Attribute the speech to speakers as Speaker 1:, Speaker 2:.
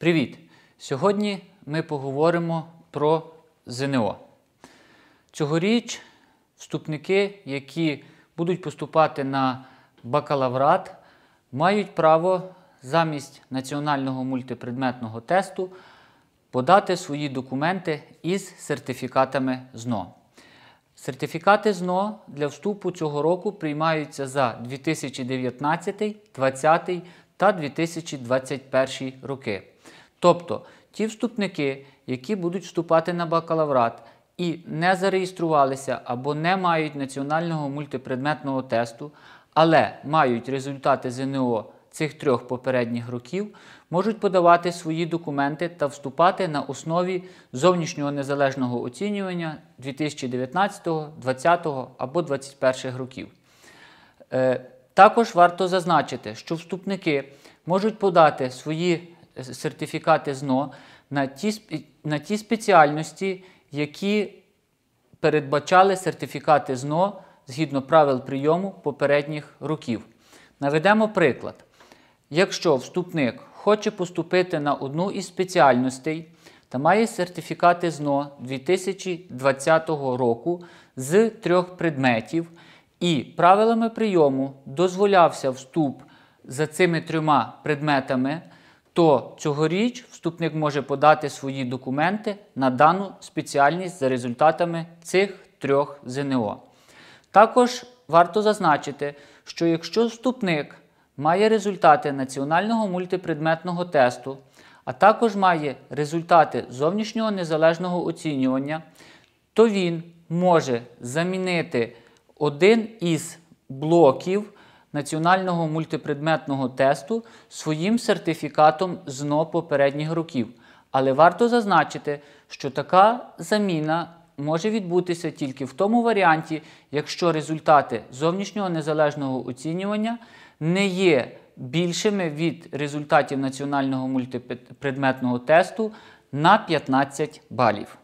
Speaker 1: Привіт! Сьогодні ми поговоримо про ЗНО. Цьогоріч вступники, які будуть поступати на бакалаврат, мають право замість національного мультипредметного тесту подати свої документи із сертифікатами ЗНО. Сертифікати ЗНО для вступу цього року приймаються за 2019, 2020 та 2021 роки. Тобто ті вступники, які будуть вступати на бакалаврат і не зареєструвалися або не мають національного мультипредметного тесту, але мають результати ЗНО цих трьох попередніх років, можуть подавати свої документи та вступати на основі зовнішнього незалежного оцінювання 2019, 2020 або 2021 років. Е, також варто зазначити, що вступники можуть подати свої сертифікати ЗНО на ті, на ті спеціальності, які передбачали сертифікати ЗНО згідно правил прийому попередніх років. Наведемо приклад. Якщо вступник хоче поступити на одну із спеціальностей та має сертифікати ЗНО 2020 року з трьох предметів, і правилами прийому дозволявся вступ за цими трьома предметами то цьогоріч вступник може подати свої документи на дану спеціальність за результатами цих трьох ЗНО. Також варто зазначити, що якщо вступник має результати національного мультипредметного тесту, а також має результати зовнішнього незалежного оцінювання, то він може замінити один із блоків національного мультипредметного тесту своїм сертифікатом ЗНО попередніх років. Але варто зазначити, що така заміна може відбутися тільки в тому варіанті, якщо результати зовнішнього незалежного оцінювання не є більшими від результатів національного мультипредметного тесту на 15 балів.